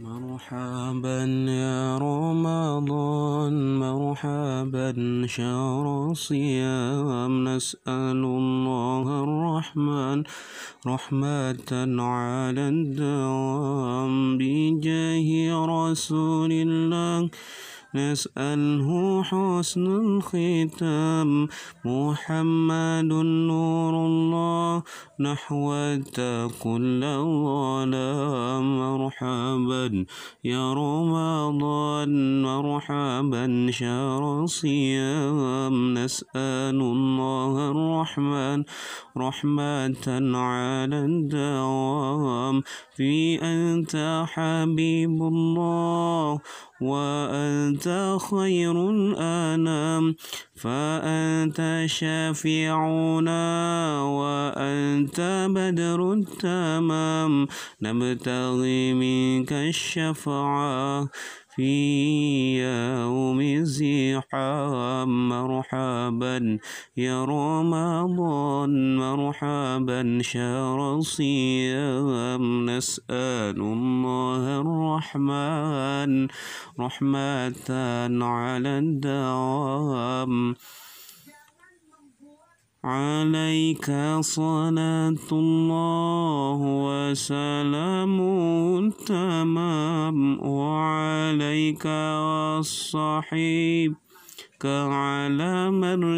مرحبا يا رمضان مرحبا شهر صيام نسأل الله الرحمن رحمة على الدوام بجاه رسول الله نسأله حسن الختام محمد نور الله نحو كل الظلام مرحبا يا رمضان مرحبا شهر الصيام نسأل الله الرحمن رحمة على الدوام في أنت حبيب الله وأنت خير الأنام فأنت شافعنا وأنت بدر التمام نبتغي منك الشفعة في يوم الزحام مرحبا يا رمضان مرحبا شهر الصيام نسأل الله الرحمن رحمة على الدوام عليك صلاة الله وسلام التمام وعليك والصحيب على مر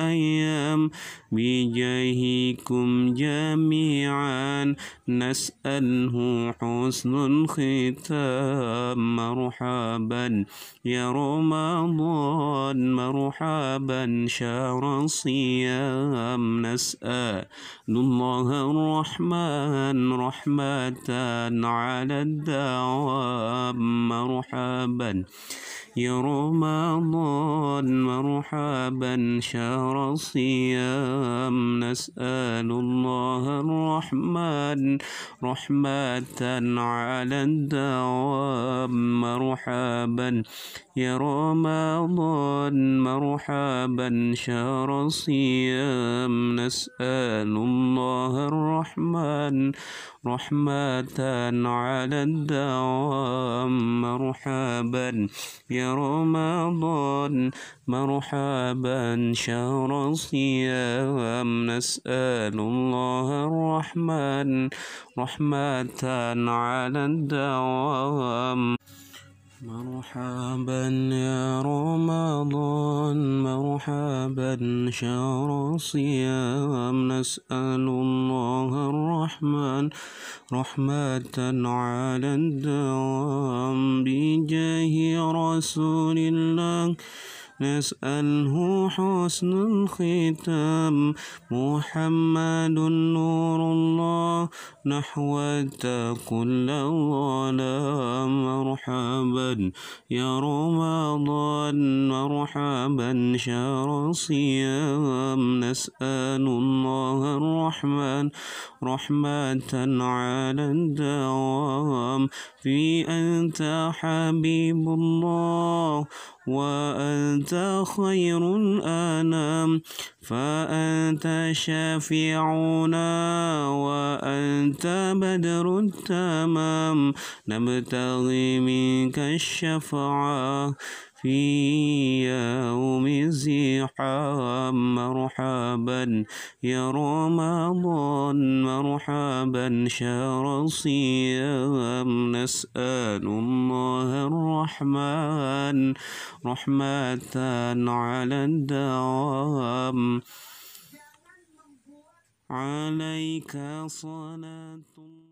أيام بجاهكم جميعا نسأله حسن الختام مرحبا يا رمضان مرحبا شهر الصيام نسأل الله الرحمن رحمة على الدوام مرحبا يا رمضان مرحبا شهر الصيام نسأل الله الرحمن رحمة على الدوام مرحبا يا رمضان مرحبا شهر الصيام نسأل الله الرحمن رحمة على الدوام مرحبا يا رمضان مرحبا شهر الصيام نسأل الله الرحمن رحمة على الدوام مرحبا يا رمضان مرحبا شهر الصيام نسأل الله الرحمن رحمة على الدوام بجاه رسول الله نسأله حسن الختام محمد نور الله نحو كل الظلام مرحبا يا رمضان مرحبا شهر الصيام نسأل الله الرحمن رحمة على الدوام في أنت حبيب الله وأنت خير الأنام فأنت شافعنا وأنت بدر التمام نبتغي منك الشفعة في يوم الزحام مرحبا يا رمضان مرحبا شهر الصيام نسأل الله الرحمن رحمة على الدوام عليك صلاة